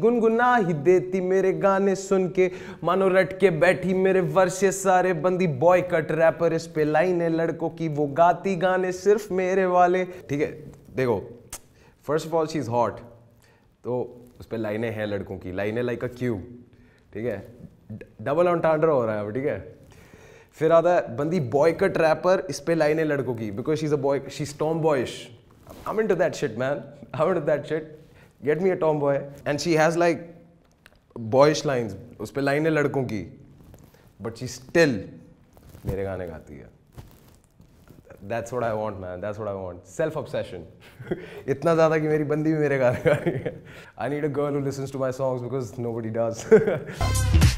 गुनगुना ही देती मेरे गाने सुन के मानो रट के बैठी मेरे वर्षे सारे बंदी बॉय कट रैपर इस पे लाइन है लड़कों की वो गाती गाने सिर्फ मेरे वाले ठीक है देखो first of all she is hot तो उस पर लाइनें हैं लड़कों की लाइनें लाइक अ क्यूब ठीक है डबल ऑन टांडर हो रहा है अब ठीक है फिर आता है बंदी बॉय कट रैपर इस पर लाइनें लड़कों की because she is a boy she tomboyish I mean to that shit man I mean to that shit get me a tomboy and she has like boyish lines उस पे लाइनें लड़कों की but she still मेरे गाने गाती है that's what I want man that's what I want self obsession इतना ज़्यादा कि मेरी बंदी भी मेरे गाने गा रही है I need a girl who listens to my songs because nobody does